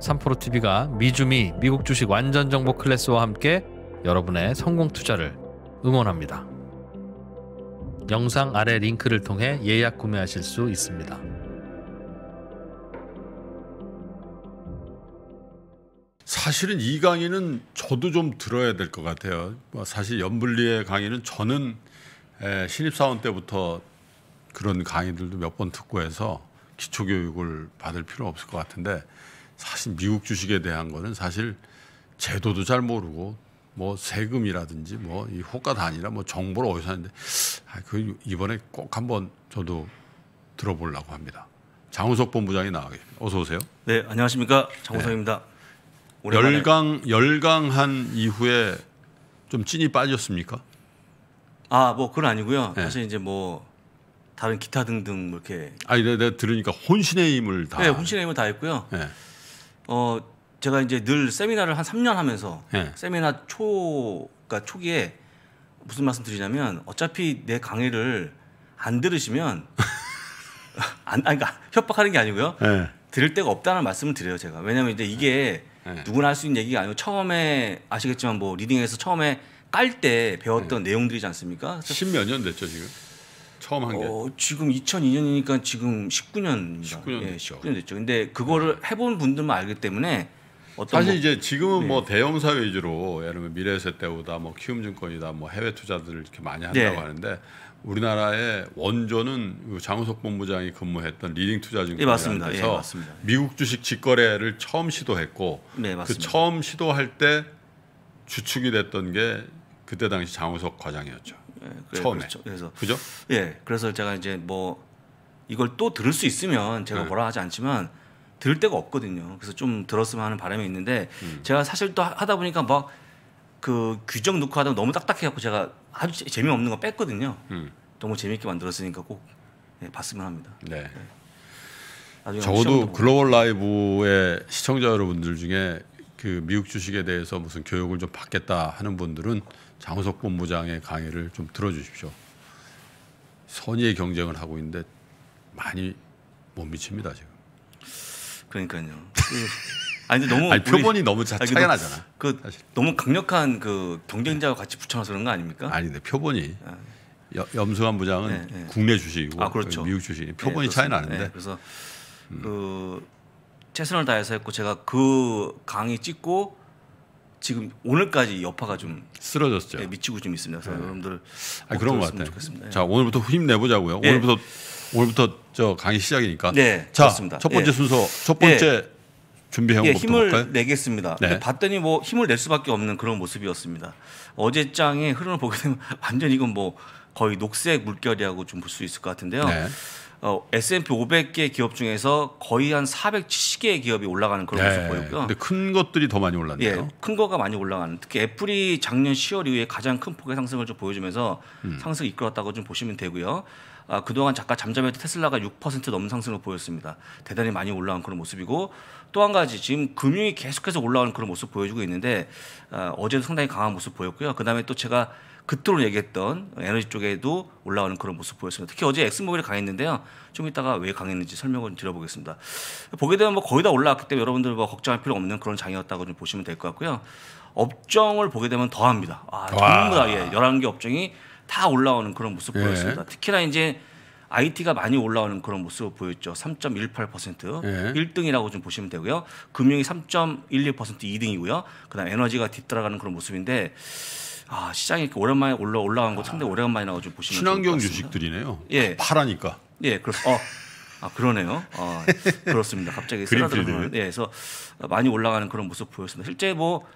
삼프로TV가 미주미 미국 주식 완전 정보 클래스와 함께 여러분의 성공 투자를 응원합니다. 영상 아래 링크를 통해 예약 구매하실 수 있습니다. 사실은 이 강의는 저도 좀 들어야 될 것 같아요. 뭐 사실 연불리의 강의는 저는 신입사원 때부터 그런 강의들도 몇 번 듣고 해서 기초교육을 받을 필요 없을 것 같은데 사실 미국 주식에 대한 거는 사실 제도도 잘 모르고 뭐 세금이라든지 뭐이 호가다 아니라 뭐 정보를 어디서 하는데 아, 그 이번에 꼭 한번 저도 들어보려고 합니다. 장우석 본부장이 나와 계십니다. 어서 오세요. 네, 안녕하십니까 장우석입니다. 네. 열강 열강한 이후에 좀 찐이 빠졌습니까? 아, 뭐 그건 아니고요. 네. 사실 이제 뭐 다른 기타 등등 뭐 이렇게 아니 내 내가 들으니까 혼신의 힘을 다 네, 혼신의 힘을 다 했고요. 네. 어 제가 이제 늘 세미나를 한 3년 하면서 네. 세미나 초가 그러니까 초기에 무슨 말씀 드리냐면 어차피 내 강의를 안 들으시면 안 그러니까 협박하는 게 아니고요. 네. 들을 데가 없다는 말씀을 드려요, 제가. 왜냐면 이제 이게 네. 누구나 할 수 있는 얘기가 아니고 처음에 아시겠지만 뭐 리딩에서 처음에 깔 때 배웠던 내용들이지 않습니까? 십몇 년 됐죠, 지금. 처음 한 게. 어, 지금 2002년이니까 지금 19년. 19년 예, 됐죠. 19년 됐죠. 근데 그거를 네. 해본 분들만 알기 때문에 어떤 사실 뭐, 이제 지금은 네. 뭐 대형사 회 위주로 예를 들면 미래세대보다 뭐 키움증권이다 뭐 해외 투자들을 이렇게 많이 한다고 네. 하는데 우리나라의 원조는 그 장우석 본부장이 근무했던 리딩 투자증권에서 네, 예, 예 미국 주식 직거래를 처음 시도했고 네, 그 처음 시도할 때 주축이 됐던 게 그때 당시 장우석 과장이었죠. 예, 그래, 처음에. 그렇죠. 그래서 그죠? 예. 그래서 제가 이제 뭐 이걸 또 들을 수 있으면 제가 네. 뭐라 하지 않지만 들을 데가 없거든요. 그래서 좀 들었으면 하는 바람이 있는데 음. 제가 사실 또 하다 보니까 막 그 규정 넣고 하다 너무 딱딱해갖고 제가 아주 재미없는 거 뺐거든요. 음. 너무 재미있게 만들었으니까 꼭 예, 봤으면 합니다. 네. 네. 적어도 글로벌 라이브의 시청자 여러분들 중에 그 미국 주식에 대해서 무슨 교육을 좀 받겠다 하는 분들은 장호석 본부장의 강의를 좀 들어주십시오. 선의의 경쟁을 하고 있는데 많이 못 미칩니다 지금. 그러니까요. 그, 아니 너무 아니, 표본이 우리, 너무 차, 이 나잖아. 그 사실. 너무 강력한 그 경쟁자와 같이 붙여놔서 그런 거 아닙니까? 아닌데 표본이 아. 염승환 부장은 네, 네. 국내 주식이고 아, 그렇죠. 미국 주식이 표본이 네, 차이 나는데 그래서 음. 그 최선을 다해서 했고 제가 그 강의 찍고 지금 오늘까지 여파가 좀 쓰러졌죠. 네, 미치고 좀 있습니다. 그래서 네. 여러분들 아, 그런 것 같아요. 좋겠습니다. 자 오늘부터 힘 내보자고요. 네. 오늘부터 오늘부터 저 강의 시작이니까. 네, 자, 그렇습니다. 첫 번째 예. 순서 첫 번째 예. 준비해온 예, 힘을 볼까요? 내겠습니다. 네. 봤더니 뭐 힘을 낼 수밖에 없는 그런 모습이었습니다. 어제 장의 흐름을 보게 되면 완전 이건 뭐 거의 녹색 물결이라고 좀 볼 수 있을 것 같은데요. 네. 어, S&P 500개 기업 중에서 거의 한 470개의 기업이 올라가는 그런 모습 네. 보였고요. 근데 큰 것들이 더 많이 올랐네요. 예, 큰 거가 많이 올라가는. 특히 애플이 작년 10월 이후에 가장 큰 폭의 상승을 좀 보여주면서 음. 상승 이끌었다고 좀 보시면 되고요. 아, 그동안 잠깐 잠잠했던 테슬라가 6% 넘는 상승을 보였습니다. 대단히 많이 올라간 그런 모습이고 또 한 가지 지금 금융이 계속해서 올라가는 그런 모습 보여주고 있는데 아, 어제도 상당히 강한 모습 보였고요. 그다음에 또 제가 그토록 얘기했던 에너지 쪽에도 올라오는 그런 모습 보였습니다. 특히 어제 엑스모빌이 강했는데요. 좀 이따가 왜 강했는지 설명을 드려보겠습니다. 보게 되면 뭐 거의 다 올라왔기 때문에 여러분들 뭐 걱정할 필요 없는 그런 장이었다고 좀 보시면 될 것 같고요. 업종을 보게 되면 더합니다. 아, 전부 다 예, 11개 업종이 다 올라오는 그런 모습 예. 보였습니다. 특히나 이제 IT가 많이 올라오는 그런 모습을 보였죠. 3.18% 예. 1등이라고 좀 보시면 되고요. 금융이 3.11% 2등이고요. 그다음 에너지가 뒤따라가는 그런 모습인데 아 시장이 에렇게 오랜만에 올라 올라간 거 상당히 오랜만에 나오죠 보시면 친환경 주식들이네요. 예, 파라니까. 예, 그렇습니다. 어. 아 그러네요. 아, 그렇습니다. 갑자기 쓰라들면는 예, 그래서 많이 올라가는 그런 모습 보였습니다. 실제 뭐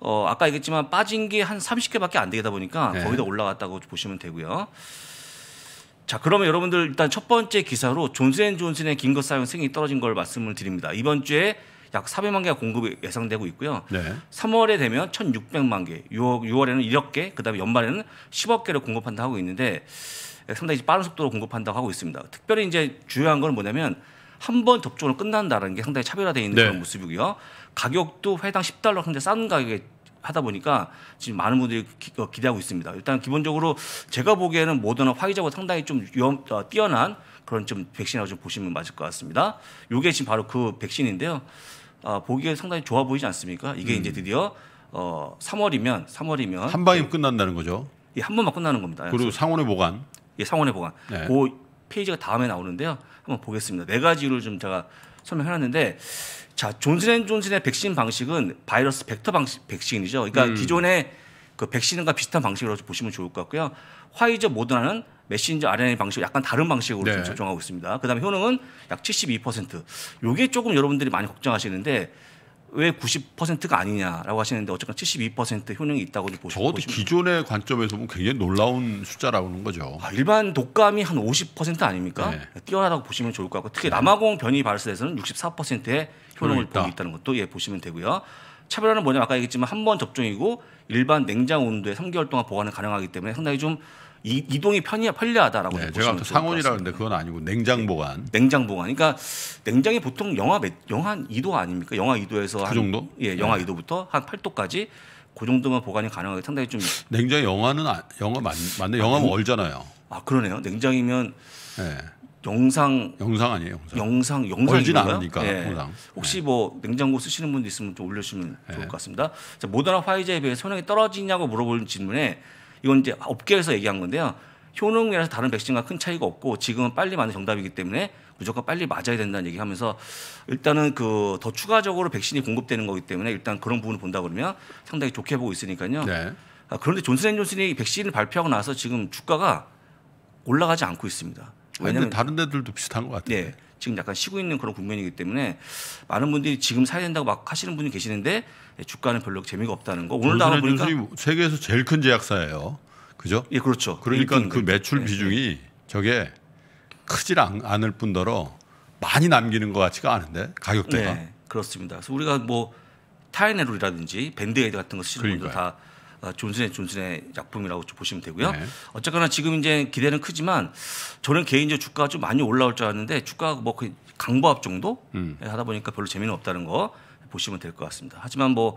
어, 아까 얘기했지만 빠진 게 한 30개밖에 안 되다 보니까 네. 거의 다 올라갔다고 보시면 되고요. 자 그러면 여러분들 일단 첫 번째 기사로 존슨앤존슨의 긴급 사용 승인이 떨어진 걸 말씀을 드립니다. 이번 주에 약 400만 개가 공급이 예상되고 있고요. 네. 3월에 되면 1,600만 개, 6월, 6월에는 1억 개, 그다음에 연말에는 10억 개를 공급한다 하고 있는데 예, 상당히 빠른 속도로 공급한다고 하고 있습니다. 특별히 이제 중요한 건 뭐냐면 한 번 접종으로 끝난다는게 상당히 차별화되어 있는 네. 그런 모습이고요. 가격도 회당 10달러 상당히 싼 가격에 하다 보니까 지금 많은 분들이 기, 어, 대하고 있습니다. 일단 기본적으로 제가 보기에는 모더나 화이자고 상당히 좀 위험, 어, 뛰어난 그런 좀 백신이라고 좀 보시면 맞을 것 같습니다. 요게 지금 바로 그 백신인데요. 어, 아, 보기에 상당히 좋아 보이지 않습니까? 이게 음. 이제 드디어 어, 3월이면 3월이면 한 방이면 끝난다는 거죠. 예, 한 번만 끝나는 겁니다. 그리고 상온의 보관. 예, 상온의 보관. 네. 그 페이지가 다음에 나오는데요. 한번 보겠습니다. 네 가지를 좀 제가 설명해놨는데 자 존슨앤존슨의 백신 방식은 바이러스 벡터 방식 백신이죠. 그러니까 음. 기존의 그 백신과 비슷한 방식으로 보시면 좋을 것 같고요. 화이자 모더나는 메신저 RNA 방식을 약간 다른 방식으로 네. 설정하고 있습니다. 그다음에 효능은 약 72%. 요게 조금 여러분들이 많이 걱정하시는데 왜 90%가 아니냐라고 하시는데 어쨌건 72% 효능이 있다고 보시면 저것도 기존의 관점에서 보면 굉장히 놀라운 숫자라는 거죠. 아, 일반 독감이 한 50% 아닙니까? 네. 네. 뛰어나다고 보시면 좋을 것 같고 특히 네. 남아공 변이 발생에서는 64%의 효능을 보고 있다는 것도 예 보시면 되고요. 차별화는 뭐냐 아까 얘기했지만 한 번 접종이고 일반 냉장 온도에 3개월 동안 보관은 가능하기 때문에 상당히 좀 이, 이동이 편리, 편리하다라고 네, 제가 상온이라 는데 그건 아니고 냉장 네. 보관. 냉장 보관. 그러니까 냉장이 보통 영하 영하 2도 아닙니까? 영하 2도에서 그 정도? 예, 영하 네. 2도부터 한 8도까지 그 정도만 보관이 가능하게 상당히 좀 냉장 영화는 영화 맞, 네 영화는 아, 얼잖아요. 아, 아 그러네요. 냉장이면 네. 영상 영상 아니에요 영상 영상 영상이진 않으니까 네. 영상. 혹시 예. 뭐 냉장고 쓰시는 분도 있으면 좀 올려주시면 네. 좋을 예. 것 같습니다. 자, 모더나 화이자에 비해 효능이 떨어지냐고 물어보는 질문에 이건 이제 업계에서 얘기한 건데요. 효능이라서 다른 백신과 큰 차이가 없고 지금은 빨리 맞는 정답이기 때문에 무조건 빨리 맞아야 된다는 얘기하면서 일단은 그 더 추가적으로 백신이 공급되는 거기 때문에 일단 그런 부분을 본다 그러면 상당히 좋게 보고 있으니까요. 네. 아, 그런데 존슨앤존슨이 백신을 발표하고 나서 지금 주가가 올라가지 않고 있습니다. 왜냐면 다른 데들도 비슷한 것 같아요. 네. 지금 약간 쉬고 있는 그런 국면이기 때문에 많은 분들이 지금 사야 된다고 막 하시는 분이 계시는데 예, 주가는 별로 재미가 없다는 거. 오늘 나와 보니까 세계에서 제일 큰 제약사예요. 그죠? 예, 그렇죠. 그러니까 그 매출 네, 네. 비중이 저게 크질 않을 뿐더러 많이 남기는 것 같지가 않은데 가격대가. 네, 그렇습니다. 그래서 우리가 뭐 타이네롤이라든지 밴드에이드 같은 거 쓰시는 분들 다 어, 존슨의 존슨의 약품이라고 보시면 되고요. 네. 어쨌거나 지금 이제 기대는 크지만 저는 개인적으로 주가가 좀 많이 올라올 줄 알았는데 주가가 뭐 강보합 정도 음. 예, 하다 보니까 별로 재미는 없다는 거 보시면 될 것 같습니다. 하지만 뭐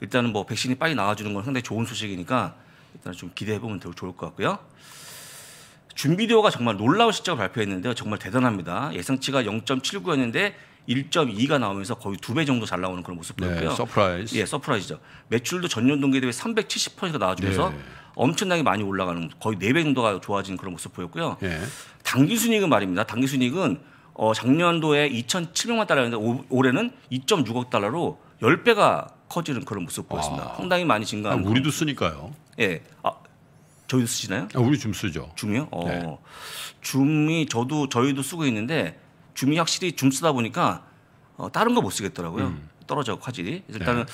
일단은 뭐 백신이 빨리 나와주는 건 상당히 좋은 소식이니까 일단 좀 기대해 보면 더 좋을 것 같고요. 준비료가 정말 놀라운 실적을 발표했는데요. 정말 대단합니다. 예상치가 0.79였는데 1.2가 나오면서 거의 두 배 정도 잘 나오는 그런 모습 네, 보였고요. 네, 서프라이즈. 예, 서프라이즈죠. 매출도 전년 동기 대비 370%가 나와주면서 네. 엄청나게 많이 올라가는 거의 네 배 정도가 좋아진 그런 모습 보였고요. 네. 당기 순익은 이 말입니다. 당기 순익은 이 어, 작년도에 2,700만 달러였는데 오, 올해는 2.6억 달러로 10배가 커지는 그런 모습 보였습니다. 아, 상당히 많이 증가하는. 아, 우리도 쓰니까요. 예. 아, 저희도 쓰시나요? 아, 우리 줌 쓰죠. 줌이요? 어. 네. 줌이 저도 저희도 쓰고 있는데 줌이 확실히 줌 쓰다 보니까 어, 다른 거 못 쓰겠더라고요. 음. 떨어져 화질이. 네. 일단은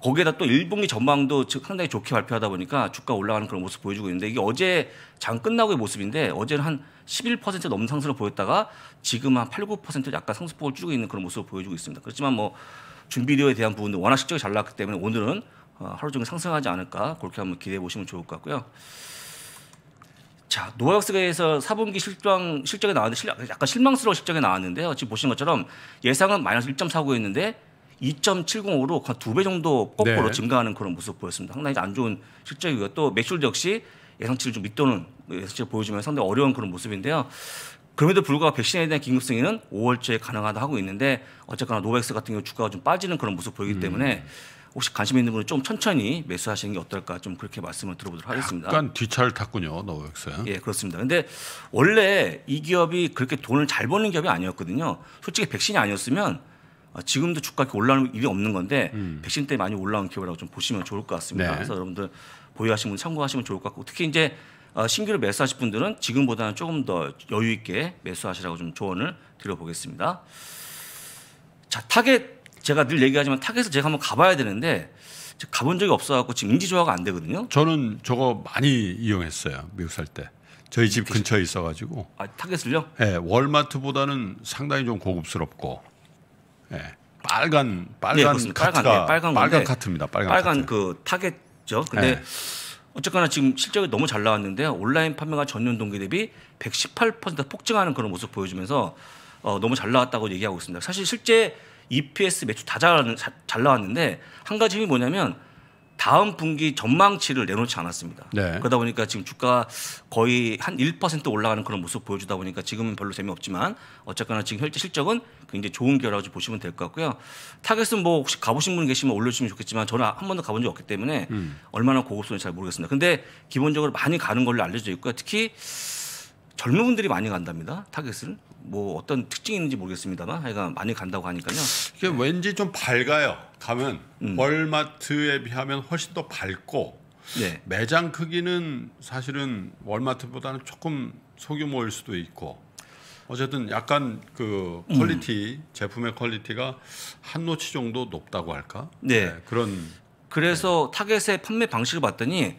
거기에다 또 1분기 전망도 상당히 좋게 발표하다 보니까 주가 올라가는 그런 모습 보여주고 있는데 이게 어제 장 끝나고의 모습인데 어제는 한 11% 넘는 상승을 보였다가 지금 한 8, 9% 약간 상승폭을 줄이고 있는 그런 모습을 보여주고 있습니다. 그렇지만 뭐 준비료에 대한 부분도 워낙 실적이 잘 나왔기 때문에 오늘은 어, 하루 종일 상승하지 않을까 그렇게 한번 기대해 보시면 좋을 것 같고요. 자, 노바백스에서 4분기 실적, 실적이 나왔는데 실력, 약간 실망스러운 실적이 나왔는데요. 지금 보신 것처럼 예상은 마이너스 1.49였는데 2.70으로 한두배 정도 거꾸로 네. 증가하는 그런 모습 보였습니다. 상당히 안 좋은 실적이고 또 매출도 역시 예상치를 좀 밑도는 예상치를 보여주면 상당히 어려운 그런 모습인데요. 그럼에도 불구하고 백신에 대한 긴급 승인은 5월쯤에 가능하다 하고 있는데 어쨌거나 노백스 같은 경우 주가가 좀 빠지는 그런 모습 보이기 음. 때문에 음. 혹시 관심 있는 분은 좀 천천히 매수하시는 게 어떨까 좀 그렇게 말씀을 들어보도록 하겠습니다. 약간 뒤차를 탔군요, 너엑스 예, 그렇습니다. 근데 원래 이 기업이 그렇게 돈을 잘 버는 기업이 아니었거든요. 솔직히 백신이 아니었으면 어, 지금도 주가 이 올라오는 일이 없는 건데 음. 백신 때 많이 올라온 기업이라고 좀 보시면 좋을 것 같습니다. 네. 그래서 여러분들 보유하시분 참고하시면 좋을 것 같고 특히 이제 어, 신규를 매수하실 분들은 지금보다는 조금 더 여유 있게 매수하시라고 좀 조언을 드려보겠습니다. 자, 타겟 제가 늘 얘기하지만 타겟을 제가 한번 가봐야 되는데 가본 적이 없어갖고 지금 인지조화가 안 되거든요. 저는 저거 많이 이용했어요. 미국 살 때. 저희 집 근처에 있어가지고. 아, 타겟을요? 예, 월마트보다는 상당히 좀 고급스럽고. 예. 빨간 빨간 네, 카트가 예, 빨간, 빨간, 빨간 카트입니다. 빨간, 빨간 카트. 그 타겟죠. 근데 예. 어쨌거나 지금 실적이 너무 잘 나왔는데 온라인 판매가 전년 동기 대비 118% 폭증하는 그런 모습 보여주면서 어, 너무 잘 나왔다고 얘기하고 있습니다. 사실 실제 EPS 매출 다 잘, 잘 나왔는데 한 가지 힘이 뭐냐면 다음 분기 전망치를 내놓지 않았습니다. 네. 그러다 보니까 지금 주가 거의 한 1% 올라가는 그런 모습 보여주다 보니까 지금은 별로 재미없지만 어쨌거나 지금 현재 실적은 굉장히 좋은 결과라고 보시면 될 것 같고요. 타겟은 뭐 혹시 가보신 분 계시면 올려주시면 좋겠지만 저는 한 번도 가본 적 없기 때문에 음. 얼마나 고급스러운지잘 모르겠습니다. 근데 기본적으로 많이 가는 걸로 알려져 있고요. 특히 젊은 분들이 많이 간답니다. 타겟을 뭐 어떤 특징이 있는지 모르겠습니다만 하여간 많이 간다고 하니까요. 이게 네. 왠지 좀 밝아요. 가면 음. 월마트에 비하면 훨씬 더 밝고 네. 매장 크기는 사실은 월마트보다는 조금 소규모일 수도 있고 어쨌든 약간 그 퀄리티 음. 제품의 퀄리티가 한 노치 정도 높다고 할까? 네, 네 그런. 그래서 네. 타겟의 판매 방식을 봤더니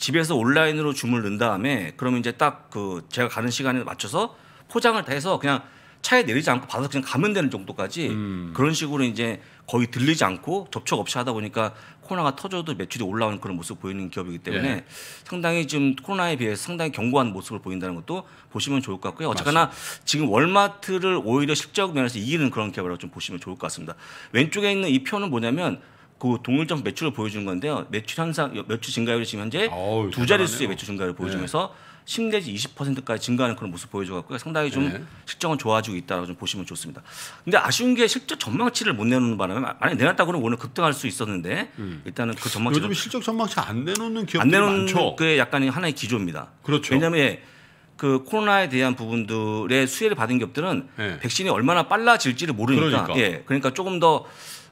집에서 온라인으로 주문을 넣은 다음에 그러면 이제 딱 그 제가 가는 시간에 맞춰서 포장을 다 해서 그냥 차에 내리지 않고 받아서 그냥 가면 되는 정도까지 음. 그런 식으로 이제 거의 들리지 않고 접촉 없이 하다 보니까 코로나가 터져도 매출이 올라오는 그런 모습을 보이는 기업이기 때문에 예. 상당히 지금 코로나에 비해 상당히 견고한 모습을 보인다는 것도 보시면 좋을 것 같고요. 어쨌거나 맞습니다. 지금 월마트를 오히려 실적 면에서 이기는 그런 기업이라고 좀 보시면 좋을 것 같습니다. 왼쪽에 있는 이 표는 뭐냐면 그 동일점 매출을 보여주는 건데요. 매출 현상 매출 증가율이 지금 현재 어우, 두 자릿수의 매출 증가율을 네. 보여주면서 네. 10 내지 20%까지 증가하는 그런 모습 을보여줘갖고 상당히 좀 네. 실적은 좋아지고 있다라고 좀 보시면 좋습니다. 근데 아쉬운 게 실적 전망치를 못 내놓는 바람에 만약 에 내놨다고 는 오늘 급등할 수 있었는데 음. 일단은 그 전망치 요즘 실적 전망치 안 내놓는 기업들이 안 내놓는 많죠. 그게 약간 하나의 기조입니다. 그렇죠. 왜냐하면 그 코로나에 대한 부분들의 수혜를 받은 기업들은 네. 백신이 얼마나 빨라질지를 모르니까 그러니까. 예 그러니까 조금 더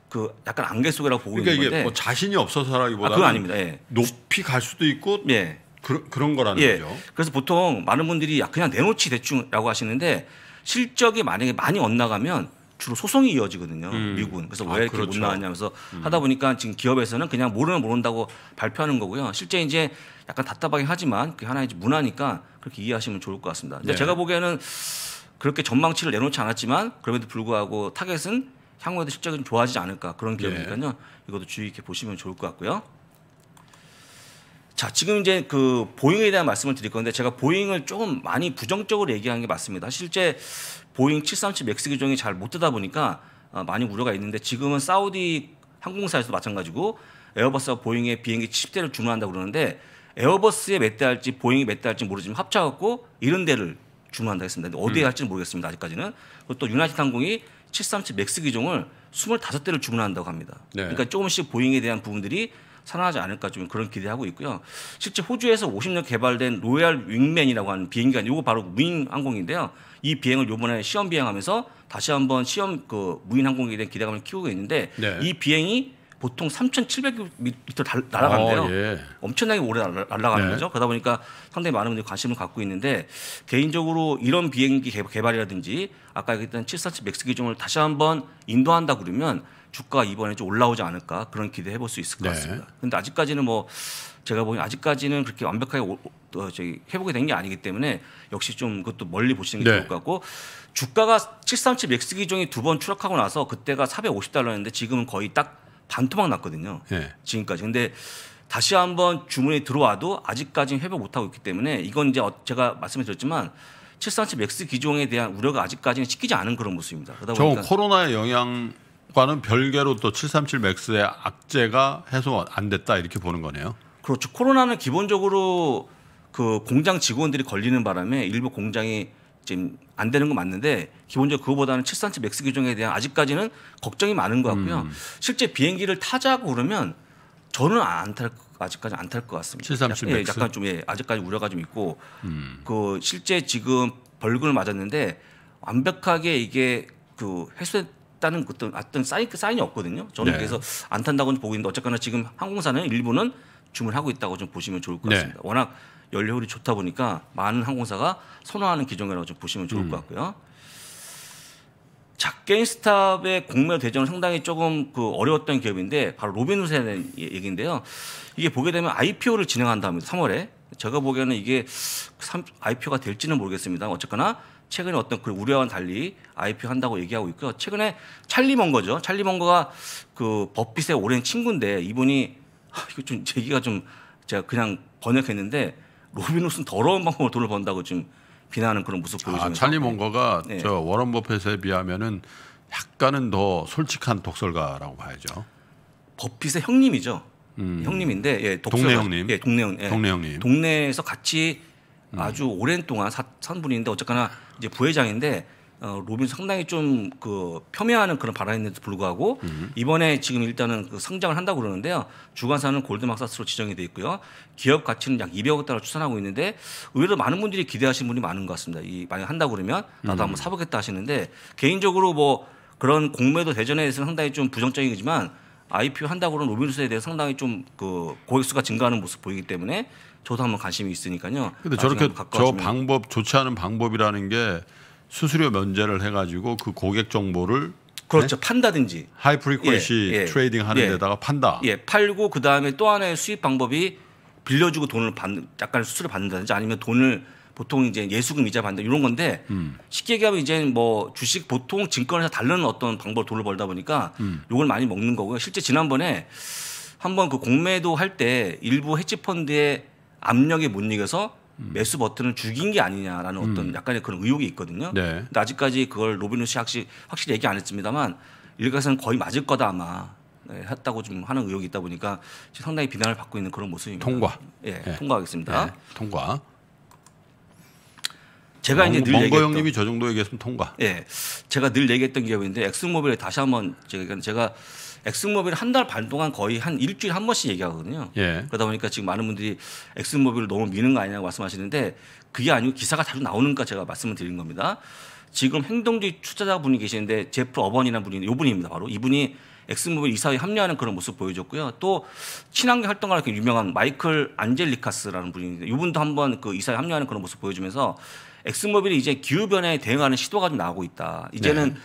그 약간 안개 속이라고 보고 그러니까 있는 데뭐 자신이 없어서라기보다 아, 아닙니다. 예. 높이 갈 수도 있고 예. 그, 그런 거라는 예. 거죠. 그래서 보통 많은 분들이 그냥 내놓지 대충이라고 하시는데 실적이 만약에 많이 엇나가면 주로 소송이 이어지거든요. 음. 미국은. 그래서 아, 왜 아, 이렇게 그렇죠. 못 나왔냐면서 음. 하다 보니까 지금 기업에서는 그냥 모르면 모른다고 발표하는 거고요. 실제 이제 약간 답답하긴 하지만 그게 하나의 문화니까 그렇게 이해하시면 좋을 것 같습니다. 근데 네. 제가 보기에는 그렇게 전망치를 내놓지 않았지만 그럼에도 불구하고 타겟은 향후에도 실적이 좀 좋아지지 않을까 그런 네. 기업이니까요. 이것도 주의 깊게 보시면 좋을 것 같고요. 자, 지금 이제 그 보잉에 대한 말씀을 드릴 건데 제가 보잉을 조금 많이 부정적으로 얘기한 게 맞습니다. 실제 보잉 737 맥스 규정이 잘못 되다 보니까 어, 많이 우려가 있는데 지금은 사우디 항공사에서도 마찬가지고 에어버스와 보잉의 비행기 70대를 주문한다고 그러는데 에어버스에 몇 대 할지 보잉에몇대 할지 모르지만 합쳐갖고 이런 대를 주문한다 했습니다. 근데 어디에 음. 할지는 모르겠습니다. 아직까지는. 그리고 또유나이티 항공이 737 맥스 기종을 25대를 주문한다고 합니다. 네. 그러니까 조금씩 보잉에 대한 부분들이 살아나지 않을까 좀 그런 기대하고 있고요. 실제 호주에서 50년 개발된 로얄 윙맨이라고 하는 비행기가 요거 바로 무인 항공인데요. 이 비행을 요번에 시험 비행하면서 다시 한번 시험 그 무인 항공에 대한 기대감을 키우고 있는데 네. 이 비행이 보통 3 7 0 0터 날아간대요. 어, 예. 엄청나게 오래 날아가는 네. 거죠. 그러다 보니까 상당히 많은 분들이 관심을 갖고 있는데 개인적으로 이런 비행기 개발이라든지 아까 얘기했던 747 맥스 기종을 다시 한번 인도한다 그러면 주가 가 이번에 좀 올라오지 않을까 그런 기대해 볼 수 있을 것 네. 같습니다. 그런데 아직까지는 뭐 제가 보니 아직까지는 그렇게 완벽하게 오, 어, 저기 회복이 된 게 아니기 때문에 역시 좀 그것도 멀리 보시는 게 네. 좋을 것 같고 주가가 737 맥스 기종이 두 번 추락하고 나서 그때가 450달러였는데 지금은 거의 딱 반토막 났거든요. 예. 지금까지. 근데 다시 한번 주문이 들어와도 아직까지 는 회복 못하고 있기 때문에 이건 이제 어, 제가 말씀드렸지만 737 맥스 기종에 대한 우려가 아직까지는 씻기지 않은 그런 모습입니다. 그러다 보니까 코로나의 영향과는 별개로 또737 맥스의 악재가 해소 안 됐다 이렇게 보는 거네요. 그렇죠. 코로나는 기본적으로 그 공장 직원들이 걸리는 바람에 일부 공장이 지금 안 되는 건 맞는데 기본적으로 그거보다는 737 맥스 규정에 대한 아직까지는 걱정이 많은 것 같고요. 음. 실제 비행기를 타자고 그러면 저는 안 탈 아직까지 안 탈 것 같습니다. 737 예, 맥스. 예, 약간 좀 예, 아직까지 우려가 좀 있고 음. 그 실제 지금 벌금을 맞았는데 완벽하게 이게 그 회수했다는 어떤 어떤 사인 그 사인이 없거든요. 저는 네. 그래서 안탄다고 보고 있는데 어쨌거나 지금 항공사는 일부는 주문하고 있다고 좀 보시면 좋을 것 네. 같습니다. 네. 워낙 연료율이 좋다 보니까 많은 항공사가 선호하는 기종이라고 좀 보시면 좋을 음. 것 같고요. 작게인 스탑의 공매 대전은 상당히 조금 그 어려웠던 기업인데 바로 로빈후에 대한 얘기인데요. 이게 보게 되면 IPO를 진행한다 합니 3월에. 제가 보기에는 이게 IPO가 될지는 모르겠습니다. 어쨌거나 최근에 어떤 그 우려와는 달리 IPO 한다고 얘기하고 있고요. 최근에 찰리 먼거죠. 찰리 먼거가 그 버핏의 오랜 친구인데 이분이 이거 좀 얘기가 좀 제가 그냥 번역했는데 로빈후슨 더러운 방법으로 돈을 번다고 지금 비난하는 그런 모습 보여주면서 아, 찰리 몽거가 네. 저 워런 버핏에 비하면은 약간은 더 솔직한 독설가라고 봐야죠. 버핏의 형님이죠. 음. 형님인데 예, 독설가, 동네 형님. 예, 동네 형. 예, 동네 형님. 동네에서 같이 음. 아주 음. 오랜 동안 사, 산 분인데 어쨌거나 이제 부회장인데 어, 로빈 상당히 좀그 폄훼하는 그런 발언는데도 불구하고 음. 이번에 지금 일단은 그 성장을 한다고 그러는데요. 주관사는 골드막사스로 지정이 돼 있고요. 기업 가치는 약 200억 달러 추산하고 있는데 의외로 많은 분들이 기대하시는 분이 많은 것 같습니다. 이 만약 한다 고 그러면 나도 음. 한번 사보겠다 하시는데 개인적으로 뭐 그런 공매도 대전에서는 대해 상당히 좀 부정적이지만 IPO 한다고 그러는 로빈스에 대해 상당히 좀 그 고객수가 증가하는 모습 보이기 때문에 저도 한번 관심이 있으니까요. 근데 저렇게 저 방법 좋지 않은 방법이라는 게 수수료 면제를 해가지고 그 고객 정보를 그렇죠. 네? 판다든지 하이 프리퀀시 예, 예, 트레이딩 하는 예, 데다가 판다. 예, 팔고 그 다음에 또 하나의 수입 방법이 빌려주고 돈을 받는 약간 수수료 받는다든지 아니면 돈을 보통 이제 예수금 이자 받는 이런 건데 음. 쉽게 얘기하면 이제 뭐 주식 보통 증권에서 다른 어떤 방법으 돈을 벌다 보니까 음. 요걸 많이 먹는 거고요. 실제 지난번에 한번 그 공매도 할 때 일부 헤지펀드의 압력에 못 이겨서 음. 매수 버튼을 죽인 게 아니냐라는 음. 어떤 약간의 그런 의혹이 있거든요. 네. 근데 아직까지 그걸 로빈 루시 확실, 확실히 얘기 안 했습니다만 일각에서는 거의 맞을 거다 아마 네, 했다고 좀 하는 의혹이 있다 보니까 상당히 비난을 받고 있는 그런 모습입니다. 통과. 예, 네. 통과하겠습니다. 네, 통과. 제가 멍, 이제 늘 멍거 형님이 저 정도 얘기했으면 통과. 예, 제가 늘 얘기했던 기업인데 엑스모빌에 다시 한번 제가, 제가 엑스모빌 한 달 반 동안 거의 한 일주일 한 번씩 얘기하거든요. 예. 그러다 보니까 지금 많은 분들이 엑스모빌을 너무 미는 거 아니냐고 말씀하시는데 그게 아니고 기사가 자주 나오는가 제가 말씀을 드린 겁니다. 지금 행동주의 투자자 분이 계시는데 제프 어번이라는 분이 요 분입니다. 바로 이분이 엑스모빌 이사회 에 합류하는 그런 모습 보여줬고요. 또 친환경 활동가로 유명한 마이클 안젤리카스라는 분인데 이분도 한번 그 이사회 에 합류하는 그런 모습 보여주면서 엑스모빌이 이제 기후 변화에 대응하는 시도가 좀 나오고 있다. 이제는 네.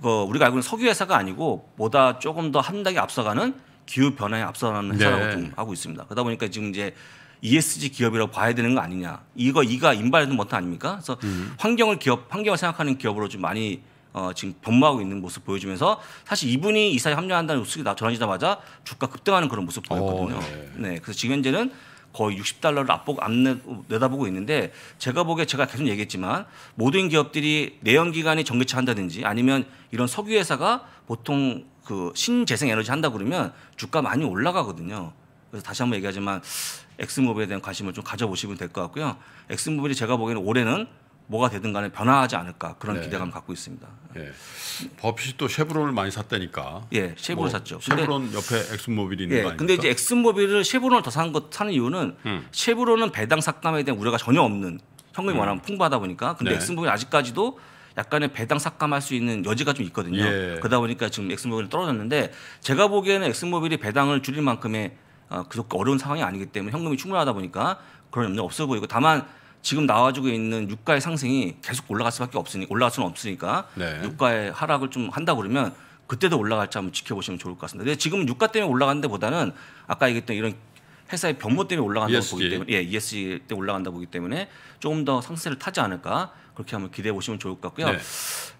그 우리가 알고 있는 석유 회사가 아니고 보다 조금 더 한 단계 앞서가는 기후 변화에 앞서가는 네. 회사라고 좀 하고 있습니다. 그러다 보니까 지금 이제 ESG 기업이라고 봐야 되는 거 아니냐. 이거 이가 인발된 해것 아닙니까? 그래서 음. 환경을 기업 환경을 생각하는 기업으로 좀 많이 어, 지금 변모하고 있는 모습 보여주면서 사실 이분이 이사에 합류한다는 소식이 전해지자마자 주가 급등하는 그런 모습 어, 보였거든요. 오, 네. 네. 그래서 지금 현재는 거의 60달러를 앞보, 앞내, 내다보고 있는데 제가 보기에 제가 계속 얘기했지만 모든 기업들이 내연기관이 전기차 한다든지 아니면 이런 석유회사가 보통 그 신재생 에너지 한다 그러면 주가 많이 올라가거든요. 그래서 다시 한번 얘기하지만 엑스모빌에 대한 관심을 좀 가져보시면 될 것 같고요. 엑스모빌이 제가 보기에는 올해는 뭐가 되든 간에 변화하지 않을까 그런 네. 기대감 갖고 있습니다. 예. 버핏이 또 쉐브론을 많이 샀다니까. 예, 쉐브론 뭐 샀죠. 쉐브론 근데, 옆에 엑스모빌이 있는 예, 거아닙니 근데 이제 엑스모빌을 쉐브론을 더 산 것 사는 이유는 음. 쉐브론은 배당 삭감에 대한 우려가 전혀 없는 현금이 워낙 음. 풍부하다 보니까 근데 네. 엑스모빌 아직까지도 약간의 배당 삭감할 수 있는 여지가 좀 있거든요. 예. 그러다 보니까 지금 엑스모빌이 떨어졌는데 제가 보기에는 엑스모빌이 배당을 줄일 만큼의 어, 그저 어려운 상황이 아니기 때문에 현금이 충분하다 보니까 그런 염려 없어 보이고 다만 지금 나와주고 있는 유가의 상승이 계속 올라갈 수밖에 없으니 올라갈 수는 없으니까 네. 유가의 하락을 좀 한다 그러면 그때도 올라갈지 한번 지켜보시면 좋을 것 같습니다. 근데 지금 유가 때문에 올라간데보다는 아까 얘기했던 이런 회사의 변모 때문에 올라간다고 ESG. 보기 때문에 예, ESG 때 올라간다 고 보기 때문에 조금 더 상세를 타지 않을까 그렇게 한번 기대해 보시면 좋을 것 같고요. 네.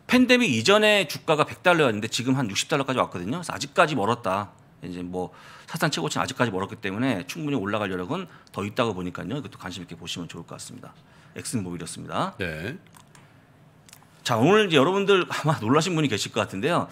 팬데믹 이전에 주가가 100달러였는데 지금 한 60달러까지 왔거든요. 그래서 아직까지 멀었다. 이제 뭐 사상 최고치는 아직까지 멀었기 때문에 충분히 올라갈 여력은 더 있다고 보니까요. 이것도 관심 있게 보시면 좋을 것 같습니다. 엑슨 모빌이었습니다. 네. 자 오늘 이제 여러분들 아마 놀라신 분이 계실 것 같은데요.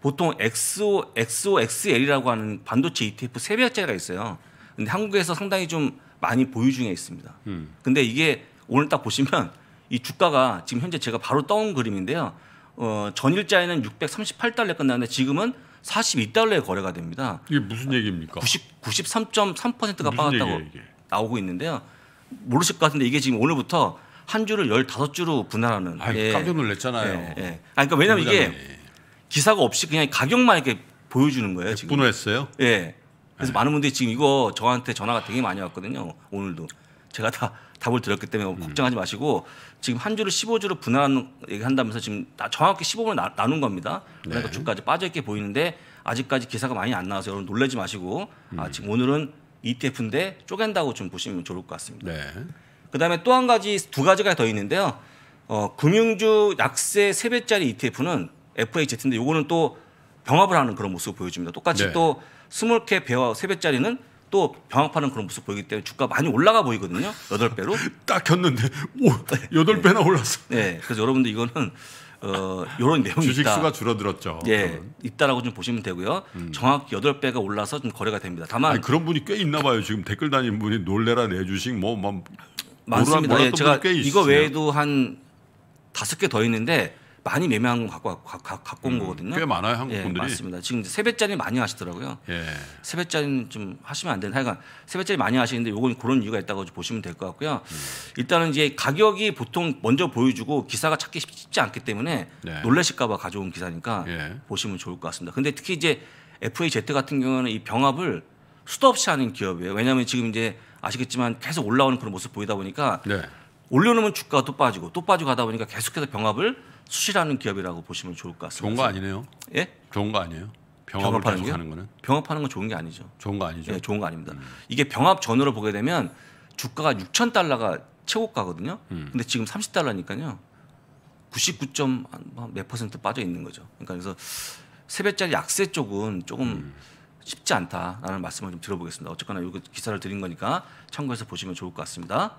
보통 XO, XOXL이라고 하는 반도체 ETF 세 배짜리가 있어요. 근데 한국에서 상당히 좀 많이 보유 중에 있습니다. 음. 근데 이게 오늘 딱 보시면 이 주가가 지금 현재 제가 바로 떠온 그림인데요. 어, 전일자에는 638달러에 끝났는데 지금은 42달러에 거래가 됩니다. 이게 무슨 얘기입니까? 90, 93.3%가 빠졌다고 얘기야, 나오고 있는데요. 모르실 것 같은데 이게 지금 오늘부터 한 주를 15주로 분할하는. 아, 예. 깜짝 놀랐잖아요. 예, 예. 아, 그러니까 왜냐면 이게 기사가 없이 그냥 가격만 이렇게 보여주는 거예요. 지금. 분노했어요? 예. 그래서 예. 많은 분들이 지금 이거 저한테 전화가 되게 많이 왔거든요. 오늘도. 제가 다 답을 드렸기 때문에 음. 걱정하지 마시고 지금 한 주를 15주로 분할하는 얘기한다면서 지금 정확히 15분을 나, 나눈 겁니다. 그러니까 네. 주까지 빠져있게 보이는데 아직까지 기사가 많이 안 나와서 여러분 놀라지 마시고 아, 음. 아, 지금 오늘은 ETF인데 쪼갠다고 좀 보시면 좋을 것 같습니다. 네. 그다음에 또 한 가지 두 가지가 더 있는데요. 어, 금융주 약세 세배짜리 ETF는 FHZ인데 요거는 또 병합을 하는 그런 모습을 보여줍니다. 똑같이 네. 또 스몰캡 배와 3배짜리는 또 병합하는 그런 모습 보이기 때문에 주가 많이 올라가 보이거든요. 여덟 배로 딱 켰는데 오 네. 여덟 배나 네. 올랐어. 네, 그래서 여러분들 이거는 어 이런 내용이 주식 있다. 수가 줄어들었죠. 예, 네, 있다라고 좀 보시면 되고요. 음. 정확히 여덟 배가 올라서 좀 거래가 됩니다. 다만 아니, 그런 분이 꽤 있나 봐요. 지금 댓글 다니 분이 놀래라 내 주식 뭐 막. 많습니다. 예, 제가 이거 외에도 한 다섯 개 더 있는데 많이 매매한 거 갖고 갖고, 갖고 온 음, 거거든요. 꽤 많아요 한국 예, 분들이. 맞습니다. 지금 세배짜리 많이 하시더라고요. 예. 세배짜리는 좀 하시면 안 되는 하여간 세배짜리 많이 하시는데 요건 그런 이유가 있다고 보시면 될 것 같고요. 음. 일단은 이제 가격이 보통 먼저 보여주고 기사가 찾기 쉽지 않기 때문에 예. 놀라실까봐 가져온 기사니까 예. 보시면 좋을 것 같습니다. 근데 특히 이제 FAZ 같은 경우는 이 병합을 수도 없이 하는 기업이에요. 왜냐하면 지금 이제 아시겠지만 계속 올라오는 그런 모습 보이다 보니까 네. 올려놓으면 주가가 또 빠지고 또 빠지고 하다 보니까 계속해서 병합을 수시라는 기업이라고 보시면 좋을 것 같습니다. 좋은 거 아니네요. 예? 좋은 거 아니에요. 병합하는계속 거는? 병합하는 건 좋은 게 아니죠. 좋은 거 아니죠. 예, 좋은 거 아닙니다. 음. 이게 병합 전후로 보게 되면 주가가 6천 달러가 최고가거든요. 음. 근데 지금 30달러니까요. 99.몇 퍼센트 빠져 있는 거죠. 그러니까 그래서 세배짜리 약세 쪽은 조금 음. 쉽지 않다라는 말씀을 좀 들어보겠습니다. 어쨌거나 요 기사를 드린 거니까 참고해서 보시면 좋을 것 같습니다.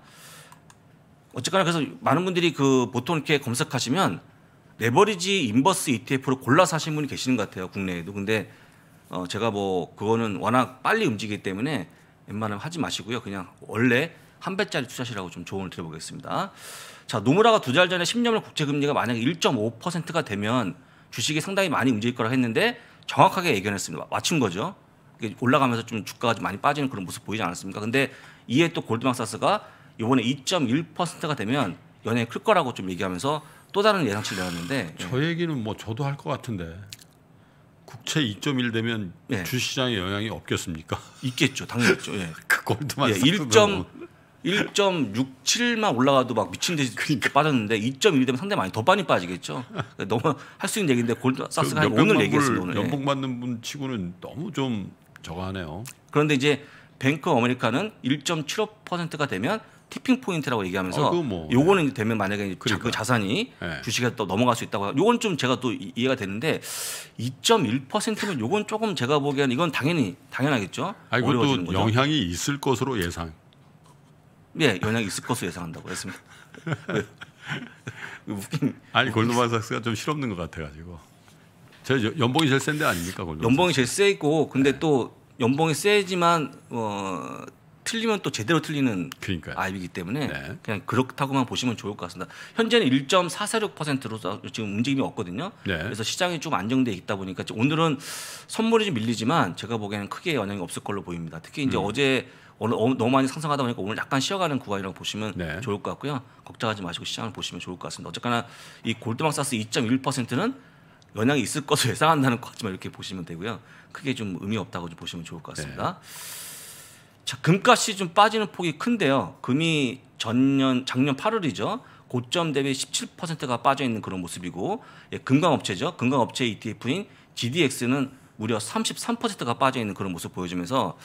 어쨌거나 그래서 많은 분들이 그 보통 이렇게 검색하시면 레버리지 인버스 e t f 를 골라 서하신 분이 계시는 것 같아요 국내에도 근데 어 제가 뭐 그거는 워낙 빨리 움직이기 때문에 웬만하면 하지 마시고요 그냥 원래 한 배짜리 투자시라고 좀 조언을 드려보겠습니다 자 노무라가 두 달 전에 10년물 국제금리가 만약에 1.5%가 되면 주식이 상당히 많이 움직일 거라 했는데 정확하게 예견했습니다 맞춘 거죠 올라가면서 좀 주가가 좀 많이 빠지는 그런 모습 보이지 않았습니까 근데 이에 또골드만사스가 이번에 2.1%가 되면 연예인 클 거라고 좀 얘기하면서 또 다른 예상치를 내놨는데 예. 저 얘기는 뭐 저도 할 것 같은데 국채 2.1 되면 예. 주시장에 영향이 없겠습니까? 있겠죠, 당연히 있죠. 예. 그 골드만 예, 1 6 7만 올라가도 막 미친 듯이 그러니까. 빠졌는데 2.1 되면 상당히 많이 더 빤히 빠지겠죠. 그러니까 너무 할 수 있는 얘기인데 골드사스가 그 오늘 얘기했어요. 오늘 예. 연봉 받는 분 치고는 너무 좀 저가하네요. 그런데 이제 뱅크 아메리카는 1.75%가 되면 티핑 포인트라고 얘기하면서 아, 뭐, 네. 요거는 되면 만약에 그러니까. 자, 그 자산이 네. 주식에 또 넘어갈 수 있다고 요건 좀 제가 또 이해가 되는데 2.1%면 요건 조금 제가 보기에는 이건 당연히 당연하겠죠. 아 이것도 영향이 있을 것으로 예상. 예, 영향이 있을 것으로 예상한다고 했습니다. 웃긴. 아니 골드만 삭스가 좀 실없는 것 같아가지고. 저 연봉이 제일 센데 아닙니까 골드 연봉이 제일 세고 근데 네. 또 연봉이 세지만 어 틀리면 또 제대로 틀리는 그러니까요. 아이비이기 때문에 네. 그냥 그렇다고만 보시면 좋을 것 같습니다. 현재는 1.446%로 지금 움직임이 없거든요. 네. 그래서 시장이 좀 안정돼 있다 보니까 오늘은 선물이 좀 밀리지만 제가 보기에는 크게 영향이 없을 걸로 보입니다. 특히 이제 음. 어제 오늘 어, 너무 많이 상승하다 보니까 오늘 약간 쉬어가는 구간이라고 보시면 네. 좋을 것 같고요. 걱정하지 마시고 시장을 보시면 좋을 것 같습니다. 어쨌거나 이 골드망사스 2.1%는 영향이 있을 것으로 예상한다는 것같지만 이렇게 보시면 되고요. 크게 좀 의미 없다고 좀 보시면 좋을 것 같습니다. 네. 자, 금값이 좀 빠지는 폭이 큰데요. 금이 전년 작년 8월이죠. 고점 대비 17%가 빠져 있는 그런 모습이고 예, 금광업체죠금광업체 ETF인 GDX는 무려 33%가 빠져 있는 그런 모습 보여주면서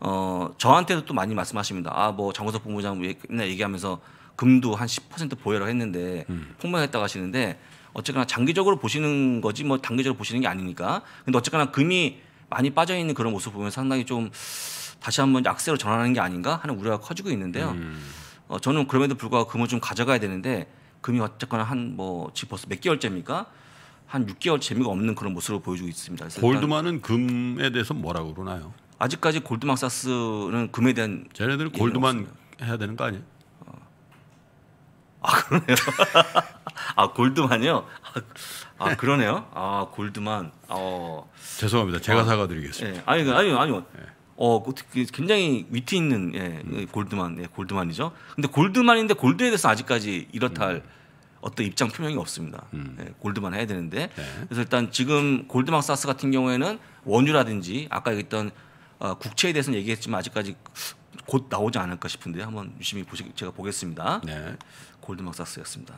어 저한테도 또 많이 말씀하십니다. 아뭐 장호석 본부장 맨날 얘기하면서 금도 한 10% 보유를 했는데 음. 폭망했다고 하시는데 어쨌거나 장기적으로 보시는 거지 뭐 단기적으로 보시는 게 아니니까 근데 어쨌거나 금이 많이 빠져 있는 그런 모습 보면 상당히 좀 다시 한번 약세로 전환하는 게 아닌가 하는 우려가 커지고 있는데요. 음. 어, 저는 그럼에도 불구하고 금을 좀 가져가야 되는데 금이 어쨌거나 한 뭐 지금 벌써 몇 개월째입니까? 한 6개월 재미가 없는 그런 모습을 보여주고 있습니다. 골드만은 금에 대해서 뭐라고 그러나요? 아직까지 골드만삭스는 금에 대한 쟤네들 골드만 없어요. 해야 되는 거 아니에요? 어. 아 그러네요. 아 골드만요. 아, 아, 그러네요. 아 골드만. 어. 죄송합니다. 제가 아, 사과드리겠습니다. 네. 아니 아니 아니 네. 어 그 그 굉장히 위트 있는 예, 음. 골드만 예, 골드만이죠. 근데 골드만인데 골드에 대해서 아직까지 이렇다 할 음. 어떤 입장 표명이 없습니다. 음. 예, 골드만 해야 되는데 네. 그래서 일단 지금 골드만사스 같은 경우에는 원유라든지 아까 얘기했던 어, 국채에 대해서는 얘기했지만 아직까지 곧 나오지 않을까 싶은데 한번 유심히 보시 제가 보겠습니다. 네. 골드만사스였습니다.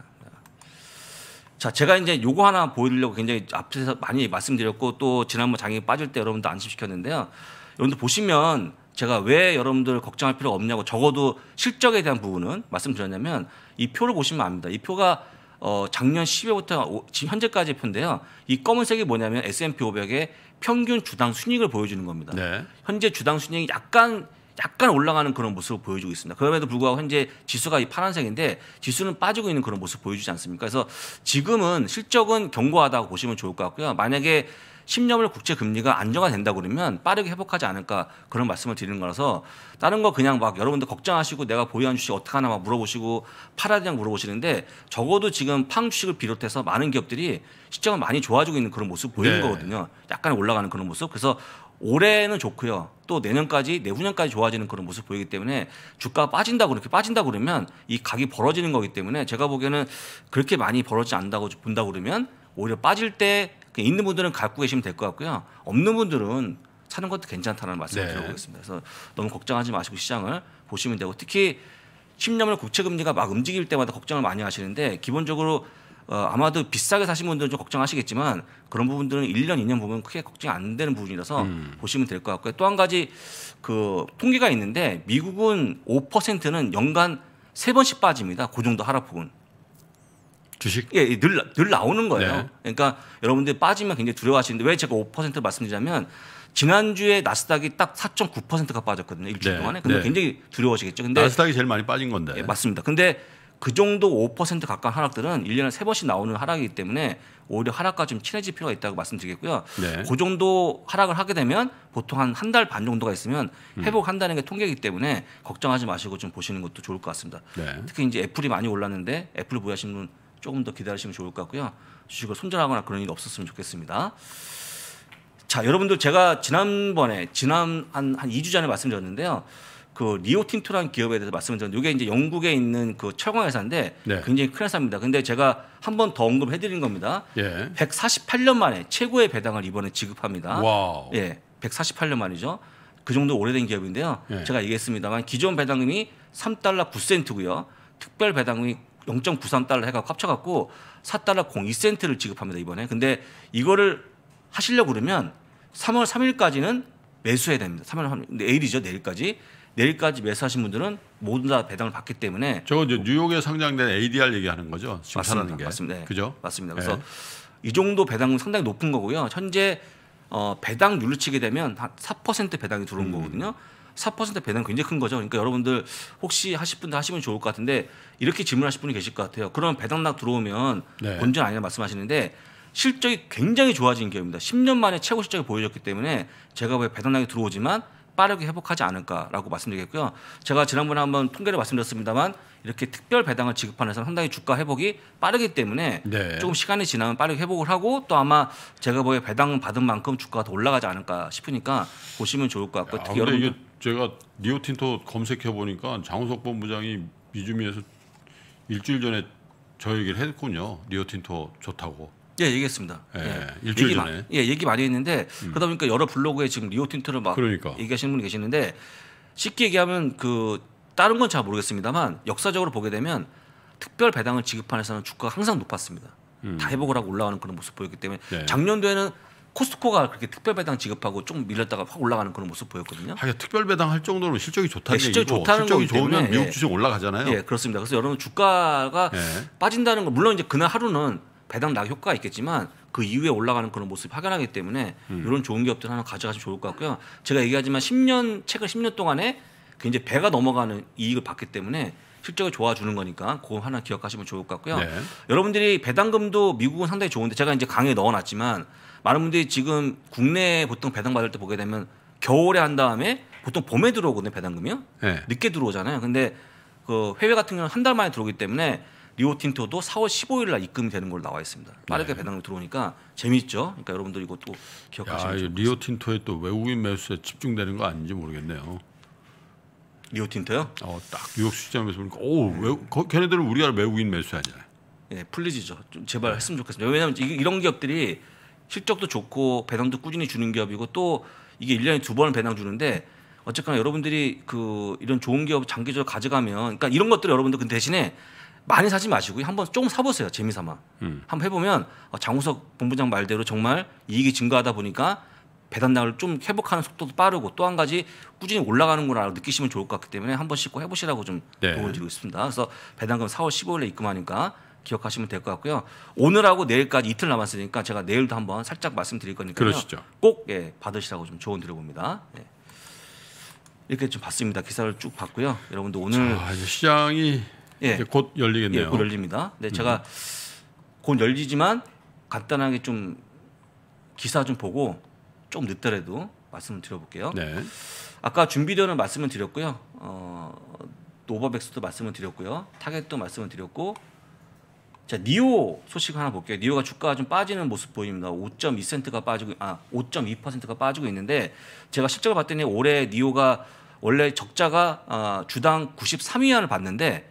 자, 제가 이제 요거 하나 보여드리려고 굉장히 앞에서 많이 말씀드렸고 또 지난번 장에 빠질 때 여러분도 안심시켰는데요. 여러분들 보시면 제가 왜 여러분들 걱정할 필요 가 없냐고 적어도 실적에 대한 부분은 말씀드렸냐면 이 표를 보시면 압니다. 이 표가 어, 작년 10회부터 지금 현재까지 표인데요. 이 검은색이 뭐냐면 S&P 500의 평균 주당 순익을 보여주는 겁니다. 네. 현재 주당 순익이 약간 약간 올라가는 그런 모습을 보여주고 있습니다. 그럼에도 불구하고 현재 지수가 이 파란색인데 지수는 빠지고 있는 그런 모습 보여주지 않습니까? 그래서 지금은 실적은 견고하다고 보시면 좋을 것 같고요. 만약에 10년물 국제 금리가 안정화된다 그러면 빠르게 회복하지 않을까 그런 말씀을 드리는 거라서 다른 거 그냥 막 여러분들 걱정하시고 내가 보유한 주식 어떻게 하나 막 물어보시고 팔아야 되냐 물어보시는데 적어도 지금 팡 주식을 비롯해서 많은 기업들이 시점을 많이 좋아지고 있는 그런 모습 보이는 네. 거거든요. 약간 올라가는 그런 모습. 그래서 올해는 좋고요. 또 내년까지 내후년까지 좋아지는 그런 모습 보이기 때문에 주가 가 빠진다 고 그렇게 빠진다 그러면 이 각이 벌어지는 거기 때문에 제가 보기에는 그렇게 많이 벌어지지 않는다고 본다 그러면 오히려 빠질 때 있는 분들은 갖고 계시면 될 것 같고요. 없는 분들은 사는 것도 괜찮다는 말씀을 네. 드리겠습니다. 그래서 너무 걱정하지 마시고 시장을 보시면 되고 특히 10년물 국채 금리가 막 움직일 때마다 걱정을 많이 하시는데 기본적으로 어, 아마도 비싸게 사신 분들은 좀 걱정하시겠지만 그런 부분들은 1년, 2년 보면 크게 걱정이 안 되는 부분이라서 음. 보시면 될 것 같고요. 또 한 가지 그 통계가 있는데 미국은 5%는 연간 세번씩 빠집니다. 그 정도 하락폭은. 주식? 예, 늘, 늘 나오는 거예요. 네. 그러니까 여러분들이 빠지면 굉장히 두려워하시는데 왜 제가 5% 말씀드리자면 지난주에 나스닥이 딱 4.9%가 빠졌거든요. 일주일 네. 동안에. 근데 네. 굉장히 두려워하시겠죠. 근데 나스닥이 제일 많이 빠진 건데. 예, 맞습니다. 근데 그 정도 5% 가까운 하락들은 1년에 세번씩 나오는 하락이기 때문에 오히려 하락과 좀 친해질 필요가 있다고 말씀드리겠고요. 네. 그 정도 하락을 하게 되면 보통 한 한 달 반 정도가 있으면 음. 회복한다는 게 통계이기 때문에 걱정하지 마시고 좀 보시는 것도 좋을 것 같습니다. 네. 특히 이제 애플이 많이 올랐는데 애플 보유하신 분 조금 더 기다리시면 좋을 것 같고요. 주식을 손절하거나 그런 일이 없었으면 좋겠습니다. 자, 여러분들 제가 지난번에 지난 한, 한 2주 전에 말씀드렸는데요. 그 리오틴토라는 기업에 대해서 말씀드렸는데 이게 이제 영국에 있는 그 철강 회사인데 네. 굉장히 큰 회사입니다. 근데 제가 한 번 더 언급해 드린 겁니다. 예. 148년 만에 최고의 배당을 이번에 지급합니다. 와우. 예. 148년 만이죠. 그 정도 오래된 기업인데요. 예. 제가 얘기했습니다만 기존 배당금이 3달러 9센트고요. 특별 배당금이 0.93달러 해갖고 합쳐갖고 4달러 02센트를 지급합니다 이번에. 근데 이거를 하시려고 그러면 3월 3일까지는 매수해야 됩니다. 3월 3일 근데 내일이죠 내일까지. 내일까지 매수하신 분들은 모두 다 배당을 받기 때문에 저 이제 뉴욕에 상장된 ADR 얘기하는 거죠. 맞습니다. 게. 맞습니다. 네. 그죠? 맞습니다. 예. 그래서 네. 이 정도 배당은 상당히 높은 거고요. 현재 어, 배당률을 치게 되면 한 4% 배당이 들어온 음. 거거든요. 4% 배는 굉장히 큰 거죠. 그러니까 여러분들 혹시 하실 분들 하시면 좋을 것 같은데 이렇게 질문하실 분이 계실 것 같아요. 그러면 배당락 들어오면 네. 본전 아니라 말씀하시는데 실적이 굉장히 좋아진 기업입니다. 10년 만에 최고 실적이 보여졌기 때문에 제가 왜 배당락이 들어오지만 빠르게 회복하지 않을까라고 말씀드리겠고요. 제가 지난번에 한 번 통계를 말씀드렸습니다만 이렇게 특별 배당을 지급하는 회사는 상당히 주가 회복이 빠르기 때문에 네. 조금 시간이 지나면 빠르게 회복을 하고 또 아마 제가 보기에 배당 받은 만큼 주가가 더 올라가지 않을까 싶으니까 보시면 좋을 것 같고 특히 아, 여러분 제가 리오틴토 검색해 보니까 장우석 본부장이 미주미에서 일주일 전에 저 얘기를 했군요. 리오틴토 좋다고. 예, 얘기했습니다. 예, 예. 일주일 얘기 전에. 마, 예, 얘기 많이 했는데 음. 그러다 보니까 여러 블로그에 지금 리오틴토를 막 그러니까. 얘기하시는 분이 계시는데 쉽게 얘기하면 그 다른 건 잘 모르겠습니다만 역사적으로 보게 되면 특별 배당을 지급하는 회사는 주가가 항상 높았습니다. 음. 다 회복을 하고 올라가는 그런 모습 보였기 때문에 네. 작년도에는 코스트코가 그렇게 특별 배당 지급하고 좀 밀렸다가 확 올라가는 그런 모습 보였거든요. 하여 특별 배당 할 정도로 실적이 좋다는 네, 실적이 좋다는 실적이 좋으면 미국 예. 주식 올라가잖아요. 예, 그렇습니다. 그래서 여러분 주가가 예. 빠진다는 건 물론 이제 그날 하루는 배당 낙 효과가 있겠지만 그 이후에 올라가는 그런 모습이 확연하기 때문에 음. 이런 좋은 기업들 하나 가져가시면 좋을 것 같고요. 제가 얘기하지만 10년 최근 10년 동안에 굉장히 배가 넘어가는 이익을 받기 때문에 실적을 좋아주는 거니까 그거 하나 기억하시면 좋을 것 같고요. 네. 여러분들이 배당금도 미국은 상당히 좋은데 제가 이제 강의에 넣어놨지만 많은 분들이 지금 국내 에 보통 배당 받을 때 보게 되면 겨울에 한 다음에 보통 봄에 들어오거든요 배당금이요. 네. 늦게 들어오잖아요. 근데 그 해외 같은 경우는 한 달 만에 들어오기 때문에 리오틴토도 4월 15일 날 입금이 되는 걸로 나와 있습니다. 빠르게 네. 배당금 들어오니까 재미있죠. 그러니까 여러분들 이것도 기억하시면 좋겠 리오틴토에 또 외국인 매수에 집중되는 거 아닌지 모르겠네요. 리오틴토요? 어, 딱 뉴욕 시장에서 보니까 오, 네. 외, 거, 걔네들은 우리가 외국인 매수하냐. 예, 네, 풀리지죠. 좀 제발 했으면 좋겠습니다. 왜냐하면 이런 기업들이 실적도 좋고 배당도 꾸준히 주는 기업이고 또 이게 일년에두 번을 배당 주는데 어쨌거나 여러분들이 그 이런 좋은 기업 장기적으로 가져가면 그러니까 이런 것들 을 여러분들 그 대신에 많이 사지 마시고 한번 조금 사보세요 재미삼아 음. 한번 해보면 어, 장우석 본부장 말대로 정말 이익이 증가하다 보니까 배당량을 좀 회복하는 속도도 빠르고 또 한 가지 꾸준히 올라가는구나 느끼시면 좋을 것 같기 때문에 한 번씩 꼭 해보시라고 좀 네. 도움을 드리고 있습니다. 그래서 배당금 4월 15일에 입금하니까 기억하시면 될 것 같고요. 오늘하고 내일까지 이틀 남았으니까 제가 내일도 한번 살짝 말씀드릴 거니까요. 그러시죠. 꼭 예, 받으시라고 좀 조언 드려봅니다. 예. 이렇게 좀 봤습니다. 기사를 쭉 봤고요. 여러분도 오늘 자, 이제 시장이 예. 이제 곧 열리겠네요. 예, 곧 열립니다. 네, 제가 음. 곧 열리지만 간단하게 좀 기사 좀 보고 좀 늦더라도 말씀을 드려볼게요. 네. 아까 준비료는 말씀을 드렸고요. 어, 노바백스도 말씀을 드렸고요. 타겟도 말씀을 드렸고 자, 니오 소식 하나 볼게요. 니오가 주가가 좀 빠지는 모습 보입니다. 5.2센트가 빠지고 아, 5.2%가 빠지고 있는데 제가 실적을 봤더니 올해 니오가 원래 적자가 어, 주당 93위안을 봤는데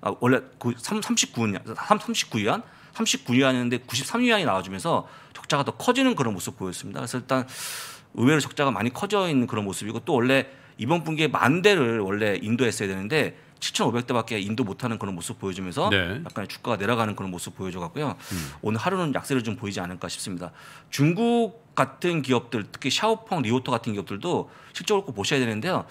아, 원래 그 3, 39위안, 39위안, 39위안이었는데 93위안이 나와주면서 적자가 더 커지는 그런 모습 보였습니다. 그래서 일단 의외로 적자가 많이 커져 있는 그런 모습이고 또 원래 이번 분기에 만 대를 원래 인도했어야 되는데 7,500대밖에 인도 못하는 그런 모습 보여주면서 네. 약간 주가가 내려가는 그런 모습 보여줘갖고요. 음. 오늘 하루는 약세를 좀 보이지 않을까 싶습니다. 중국 같은 기업들 특히 샤오펑, 리오토 같은 기업들도 실적을 꼭 보셔야 되는데요.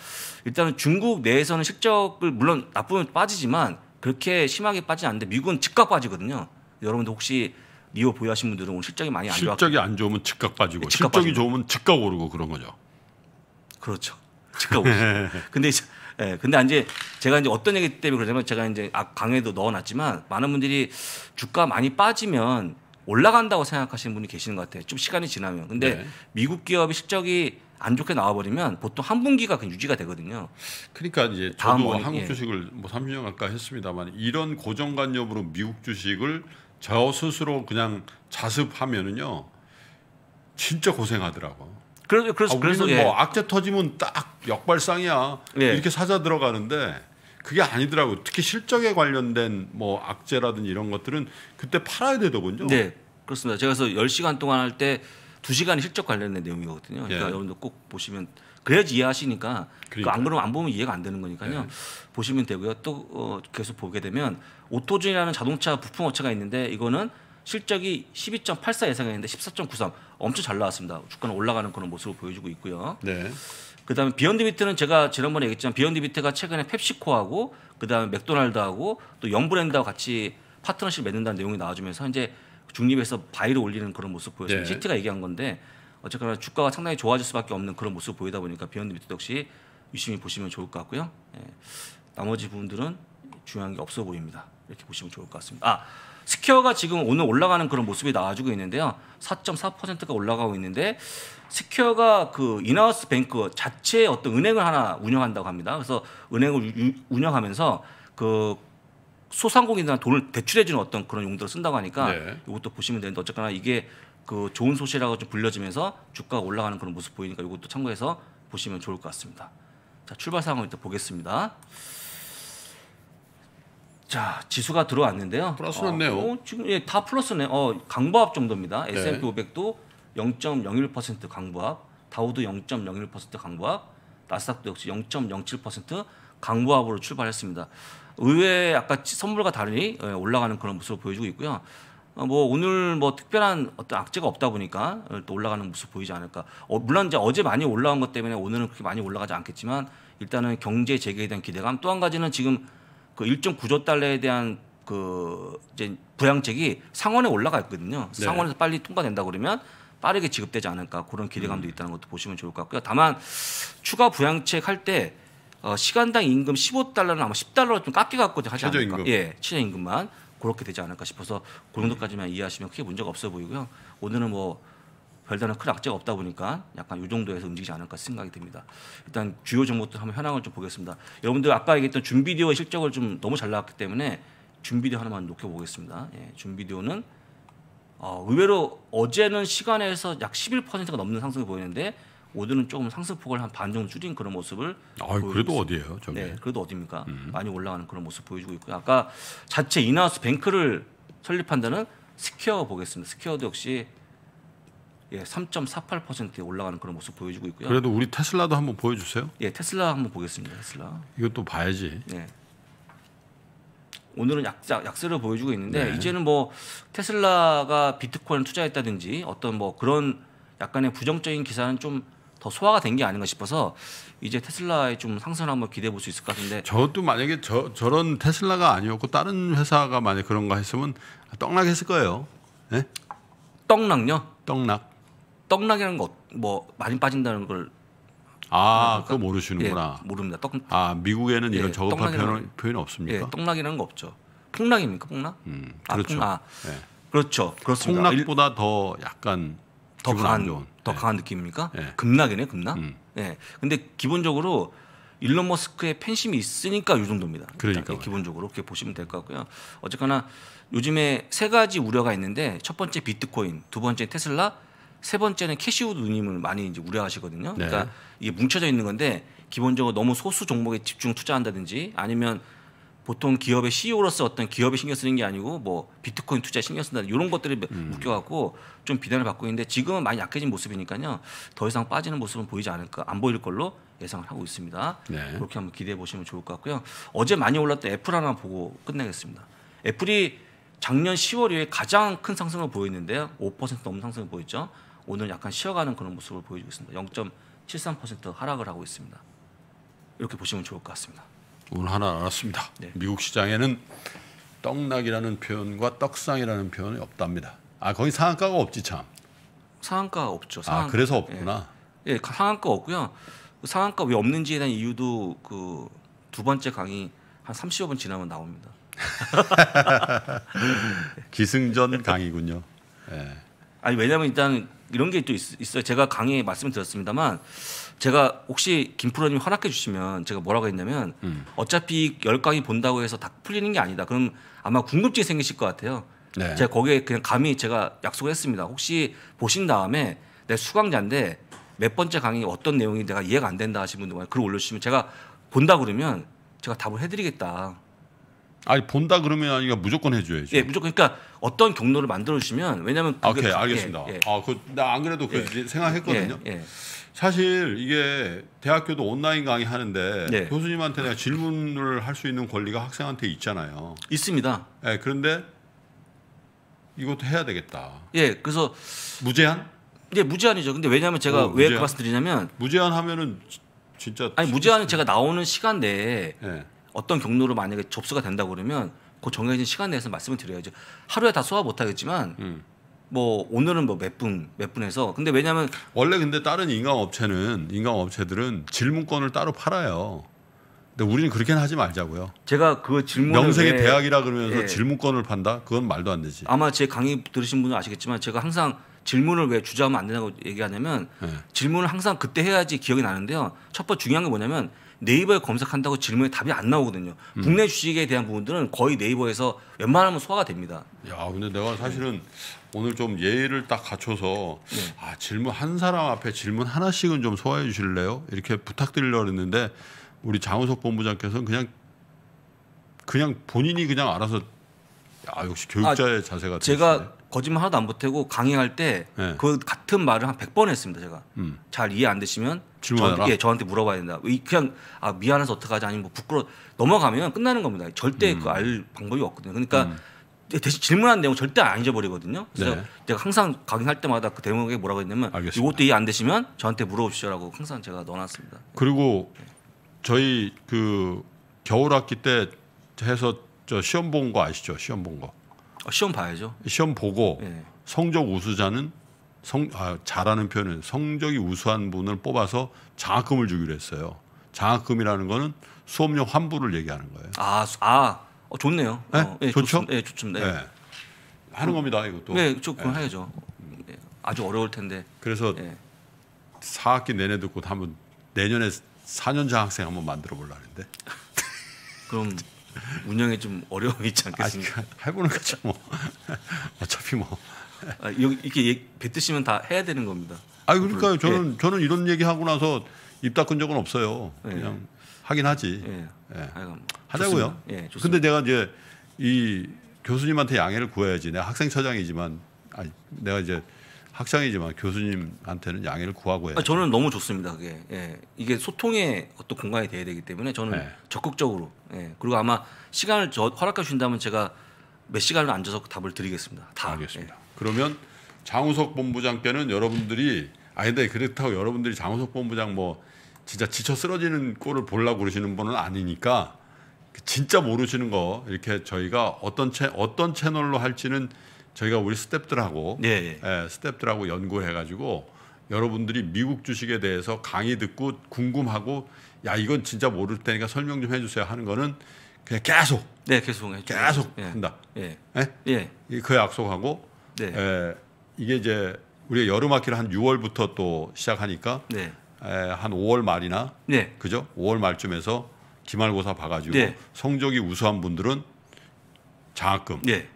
일단은 중국 내에서는 실적을 물론 나쁘면 빠지지만 그렇게 심하게 빠지지 않는데 미국은 즉각 빠지거든요. 여러분들 혹시 리오 보유하신 분들은 오늘 실적이 많이 안 좋아 실적이 안 좋으면 즉각 빠지고 네, 즉각 실적이 빠지면. 좋으면 즉각 오르고 그런 거죠. 그렇죠. 즉각 오르죠. 근데 이제 예, 근데 이제 제가 이제 어떤 얘기 때문에 그러냐면 제가 이제 아, 강의도 넣어놨지만 많은 분들이 주가 많이 빠지면 올라간다고 생각하시는 분이 계시는 것 같아요. 좀 시간이 지나면. 근데 네. 미국 기업이 실적이 안 좋게 나와버리면 보통 한 분기가 그냥 유지가 되거든요. 그러니까 이제 저도 원, 한국 예. 주식을 예. 뭐 30년 가까이 했습니다만 이런 고정관념으로 미국 주식을 저 스스로 그냥 자습하면은요 진짜 고생하더라고. 그래서 그래서 아, 그래서 예. 뭐 예. 악재 터지면 딱 역발상이야. 예. 이렇게 사자 들어가는데 그게 아니더라고. 요 특히 실적에 관련된 뭐 악재라든지 이런 것들은 그때 팔아야 되더군요. 네. 그렇습니다. 제가 그래서 열시간 동안 할 때 두시간이 실적 관련된 내용이거든요. 그러니까 예. 여러분들 꼭 보시면 그래야지 이해하시니까 그러니까. 안 그러면 안 보면 이해가 안 되는 거니까요. 네. 보시면 되고요. 또 어, 계속 보게 되면 오토존이라는 자동차 부품 업체가 있는데 이거는 실적이 12.84 예상했는데 14.93 엄청 잘 나왔습니다. 주가는 올라가는 그런 모습을 보여주고 있고요. 네. 그다음에 비욘드 비트는 제가 지난번에 얘기했지만 비욘드 비트가 최근에 펩시코하고 그다음에 맥도날드하고 또 영브랜드하고 같이 파트너십 맺는다는 내용이 나와주면서 이제 중립에서 바이로 올리는 그런 모습 보여습니 네. 시티가 얘기한 건데 어쨌거나 주가가 상당히 좋아질 수밖에 없는 그런 모습 보이다 보니까 비욘드 비트 역시 유심히 보시면 좋을 것 같고요. 예. 나머지 부분들은 중요한 게 없어 보입니다. 이렇게 보시면 좋을 것 같습니다. 아 스퀘어가 지금 오늘 올라가는 그런 모습이 나와주고 있는데요. 4.4%가 올라가고 있는데 스퀘어가 그 인하우스 뱅크 자체의 어떤 은행을 하나 운영한다고 합니다. 그래서 은행을 유, 운영하면서 그 소상공인들한 돈을 대출해주는 어떤 그런 용도로 쓴다고 하니까 네. 이것도 보시면 되는데 어쨌거나 이게 그 좋은 소식이라고 좀 불려지면서 주가가 올라가는 그런 모습 보이니까 이것도 참고해서 보시면 좋을 것 같습니다. 자 출발 상황 일단 보겠습니다. 자 지수가 들어왔는데요. 플러스네요 어, 어, 지금 예, 다 플러스네. 어 강보합 정도입니다. 네. S&P 500도 0.01% 강보합, 다우도 0.01% 강보합, 나스닥도 역시 0.07% 강보합으로 출발했습니다. 의외 아까 선물과 다르니 예, 올라가는 그런 모습을 보여주고 있고요. 어, 뭐 오늘 뭐 특별한 어떤 악재가 없다 보니까 어, 또 올라가는 모습 보이지 않을까. 어, 물론 이제 어제 많이 올라온 것 때문에 오늘은 그렇게 많이 올라가지 않겠지만 일단은 경제 재개에 대한 기대감. 또 한 가지는 지금 그 일정 구조 달러에 대한 그 이제 부양책이 상원에 올라가 있거든요. 네. 상원에서 빨리 통과된다 그러면 빠르게 지급되지 않을까 그런 기대감도 음. 있다는 것도 보시면 좋을 것 같고요. 다만 추가 부양책 할 때 어, 시간당 임금 15달러는 아마 10달러로 좀 깎여갖고 하지 최저 않을까. 예, 최저임금만 그렇게 되지 않을까 싶어서 고 그 정도까지만 이해하시면 크게 문제가 없어 보이고요. 오늘은 뭐 별다른 큰 악재가 없다 보니까 약간 이 정도에서 움직이지 않을까 생각이 듭니다. 일단 주요 정목들 한번 현황을 좀 보겠습니다. 여러분들 아까 얘기했던 준비디오 실적을 좀 너무 잘 나왔기 때문에 준비디오 하나만 놓겨보겠습니다. 예, 준비디오는 어, 의외로 어제는 시간에서 약 11%가 넘는 상승이 보이는데 오늘은 조금 상승폭을 한 반 정도 줄인 그런 모습을 아, 그래도 어디예요? 저게? 네, 그래도 어디입니까? 음. 많이 올라가는 그런 모습 보여주고 있고요. 아까 자체 인하우스 뱅크를 설립한다는 스퀘어 보겠습니다. 스퀘어도 역시 예, 3.48%에 올라가는 그런 모습 보여주고 있고요. 그래도 우리 테슬라도 한번 보여주세요. 예, 테슬라 한번 보겠습니다. 테슬라. 이것도 봐야지. 네. 오늘은 약자 약세를 보여주고 있는데 네. 이제는 뭐 테슬라가 비트코인 투자했다든지 어떤 뭐 그런 약간의 부정적인 기사는 좀 더 소화가 된 게 아닌가 싶어서 이제 테슬라의 좀 상승을 한번 기대해 볼 수 있을 것 같은데 저도 만약에 저 저런 테슬라가 아니었고 다른 회사가 만약 그런 거 했으면 떡락했을 거예요. 네? 떡락요? 떡락. 떡락이라는 거 뭐 많이 빠진다는 걸 아, 그거 모르시는구나. 예, 모릅니다. 떡 아, 미국에는 이런 예, 저급한 표현, 표현이 없습니까? 예, 떡락이라는 거 없죠. 폭락입니까? 폭락? 음, 아, 그렇죠. 아, 폭락. 예. 그렇죠. 그렇습니다. 폭락보다 더 약간 더 강한 더 예. 강한 느낌입니까? 예. 급락이네, 급락. 음. 예. 근데 기본적으로 일론 머스크의 팬심이 있으니까 요 정도입니다. 그러니까 예, 기본적으로 그렇게 보시면 될 것 같고요. 어쨌거나 요즘에 세 가지 우려가 있는데 첫 번째 비트코인, 두 번째 테슬라, 세 번째는 캐시우드 누님을 많이 이제 우려하시거든요. 네. 그러니까 이게 뭉쳐져 있는 건데 기본적으로 너무 소수 종목에 집중 투자한다든지 아니면 보통 기업의 CEO로서 어떤 기업에 신경 쓰는 게 아니고 뭐 비트코인 투자 에 신경 쓴다 이런 것들이 음. 묶여갖고 좀 비난을 받고 있는데 지금은 많이 약해진 모습이니까요 더 이상 빠지는 모습은 보이지 않을까 안 보일 걸로 예상을 하고 있습니다. 네. 그렇게 한번 기대해 보시면 좋을 것 같고요. 어제 많이 올랐던 애플 하나 보고 끝내겠습니다. 애플이 작년 10월에 가장 큰 상승을 보였는데요. 5% 넘는 상승을 보였죠. 오늘 약간 쉬어가는 그런 모습을 보여주고 있습니다. 0.73% 하락을 하고 있습니다. 이렇게 보시면 좋을 것 같습니다. 오늘 하나 알았습니다. 네. 미국 시장에는 떡락이라는 표현과 떡상이라는 표현이 없답니다. 아 거기 상한가가 없지 참. 상한가가 없죠. 아, 상한가. 아 그래서 없구나. 예, 예 상한가 없고요. 그 상한가 왜 없는지에 대한 이유도 그 두 번째 강의 한3 0분 지나면 나옵니다. 기승전 강의군요. 예. 아니 왜냐면 일단 이런 게 또 있어요. 제가 강의에 말씀을 드렸습니다만 제가 혹시 김프로님 허락해 주시면 제가 뭐라고 했냐면 음. 어차피 열 강의 본다고 해서 다 풀리는 게 아니다. 그럼 아마 궁금증이 생기실 것 같아요. 네. 제가 거기에 그냥 감히 제가 약속을 했습니다. 혹시 보신 다음에 내 수강자인데 몇 번째 강의 어떤 내용이 내가 이해가 안 된다 하신 분들 글을 올려주시면 제가 본다 그러면 제가 답을 해드리겠다. 아니 본다 그러면 아니가 무조건 해줘야죠. 예, 무조건 그러니까 어떤 경로를 만들어 주시면 왜냐면 아, 오케이 알겠습니다. 예, 예. 아그나 안 그래도 그 예. 생각했거든요. 예, 예. 사실 이게 대학교도 온라인 강의 하는데 예. 교수님한테 내가 질문을 할 수 있는 권리가 학생한테 있잖아요. 있습니다. 예, 그런데 이것도 해야 되겠다. 예, 그래서 무제한? 예, 무제한이죠. 근데 왜냐하면 제가 어, 왜 무제한? 그 말씀드리냐면 무제한 하면은 진짜 아니 무제한은 제가 나오는 시간 내에 네. 어떤 경로로 만약에 접수가 된다 그러면 그 정해진 시간 내에서 말씀을 드려야죠. 하루에 다 소화 못 하겠지만 음. 뭐 오늘은 뭐 몇 분 몇 분에서 근데 왜냐면 하 원래 근데 다른 인강 업체는 인강 업체들은 질문권을 따로 팔아요. 근데 우리는 그렇게는 하지 말자고요. 제가 그 질문 명색의 왜... 대학이라 그러면서 예. 질문권을 판다? 그건 말도 안 되지. 아마 제 강의 들으신 분은 아시겠지만 제가 항상 질문을 왜 주저하면 안 된다고 얘기하냐면 예. 질문을 항상 그때 해야지 기억이 나는데요. 첫 번 중요한 게 뭐냐면 네이버에 검색한다고 질문에 답이 안 나오거든요. 음. 국내 주식에 대한 부분들은 거의 네이버에서 웬만하면 소화가 됩니다. 야, 근데 내가 사실은 오늘 좀 예의를 딱 갖춰서 네. 아, 질문 한 사람 앞에 질문 하나씩은 좀 소화해 주실래요? 이렇게 부탁드리려고 했는데 우리 장우석 본부장께서는 그냥 그냥 본인이 그냥 알아서 아, 역시 교육자의 아, 자세가 제가 거짓말 하나도 안 보태고 강의할 때그 예. 네. 같은 말을 한 100번 했습니다, 제가. 음. 잘 이해 안 되시면 저한테, 예, 저한테 물어봐야 된다. 그냥 아, 미안해서 어떡하지 아니면 뭐 부끄러 넘어가면 끝나는 겁니다. 절대 그 음. 그알 방법이 없거든요. 그러니까 음. 대신 질문한 내용 절대 안 잊어버리거든요. 그래서 네. 제가 항상 강의할 때마다 그 대목에 뭐라고 했냐면 알겠습니다. 이것도 이해 안 되시면 저한테 물어보시라고 항상 제가 넣어놨습니다. 그리고 네. 저희 그 겨울 학기 때 해서 저 시험 본 거 아시죠? 시험 본 거. 아, 시험 봐야죠. 시험 보고 예. 성적 우수자는 성, 아, 잘하는 표현은 성적이 우수한 분을 뽑아서 장학금을 주기로 했어요. 장학금이라는 거는 수업료 환불을 얘기하는 거예요. 아, 아 어, 좋네요. 네? 어, 예, 좋죠? 좋습, 예, 좋습니다. 예. 하는 겁니다, 이것도. 네, 조금 예. 네. 해야죠. 네, 아주 어려울 텐데. 그래서 예. 사학기 내내 듣고 한번 내년에 사년 장학생 한번 만들어 보려는데. 그럼 운영에 좀 어려움이 있지 아, 않겠습니까? 아, 해보는 거죠 뭐. 어차피 뭐. 아, 이렇게 뱉으시면 다 해야 되는 겁니다. 아 그러니까요. 예. 저는 예. 저는 이런 얘기 하고 나서 입 닦은 적은 없어요. 예. 그냥 하긴 하지. 예. 예. 하자고요. 예, 좋습니 내가 이제 이 교수님한테 양해를 구해야지. 내가 학생처장이지만 아니, 내가 이제 학생이지만 교수님한테는 양해를 구하고 해요. 아, 저는 너무 좋습니다. 그게 예. 이게 소통의 어떤 공간이 돼야 되기 때문에 저는 네. 적극적으로 예. 그리고 아마 시간을 허락해 주신다면 제가 몇 시간을 앉아서 답을 드리겠습니다. 다 알겠습니다. 예. 그러면 장우석 본부장께는 여러분들이 아 근데 그렇다고 여러분들이 장우석 본부장 뭐 진짜 지쳐 쓰러지는 꼴을 보려고 그러시는 분은 아니니까 진짜 모르시는 거 이렇게 저희가 어떤 채 어떤 채널로 할지는 저희가 우리 스탭들하고 예, 예. 예 스탭들하고 연구해가지고 여러분들이 미국 주식에 대해서 강의 듣고 궁금하고 야 이건 진짜 모를 테니까 설명 좀 해주세요 하는 거는 그냥 계속 네 계속 해 계속 예. 한다 예예그 예. 예? 예. 그 약속하고 네. 에, 이게 이제 우리가 여름 학기를 한 6월부터 또 시작하니까 네. 에, 한 5월 말이나 네. 그죠 5월 말쯤에서 기말고사 봐가지고 네. 성적이 우수한 분들은 장학금 네.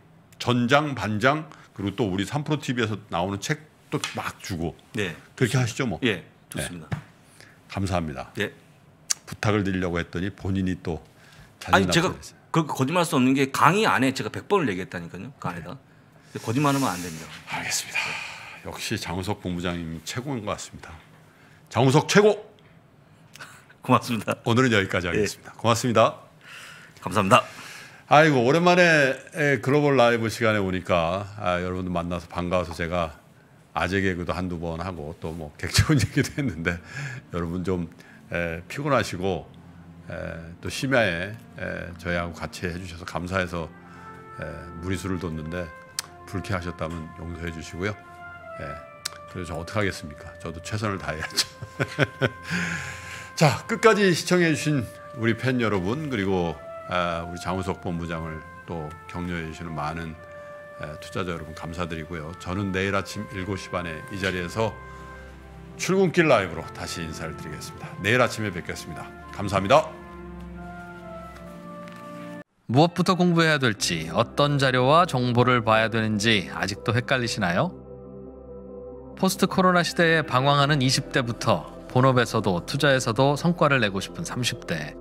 전장 반장 그리고 또 우리 3프로 TV에서 나오는 책도 막 주고 네. 그렇게 하시죠 뭐. 예. 네. 좋습니다. 네. 감사합니다. 예. 부탁을 드리려고 했더니 본인이 또 아니 제가 그 거짓말할 수 없는 게 강의 안에 제가 100번을 얘기했다니까요. 그 안에다. 네. 거짓말하면 안 됩니다. 알겠습니다. 역시 장우석 본부장님 최고인 것 같습니다. 장우석 최고. 고맙습니다. 오늘은 여기까지 하겠습니다. 예. 고맙습니다. 감사합니다. 아이고 오랜만에 글로벌 라이브 시간에 오니까 아, 여러분들 만나서 반가워서 제가 아재 개그도 한두 번 하고 또 뭐 객체원 얘기도 했는데 여러분 좀 에, 피곤하시고 에, 또 심야에 에, 저희하고 같이 해주셔서 감사해서 무리수를 뒀는데 불쾌하셨다면 용서해 주시고요. 그래서 어떻게 하겠습니까? 저도 최선을 다해야죠. 자 끝까지 시청해 주신 우리 팬 여러분 그리고 아, 우리 장우석 본부장을 또 격려해 주시는 많은 투자자 여러분 감사드리고요. 저는 내일 아침 7시 반에 이 자리에서 출근길 라이브로 다시 인사를 드리겠습니다. 내일 아침에 뵙겠습니다. 감사합니다. 무엇부터 공부해야 될지, 어떤 자료와 정보를 봐야 되는지 아직도 헷갈리시나요? 포스트 코로나 시대에 방황하는 20대부터 본업에서도 투자에서도 성과를 내고 싶은 30대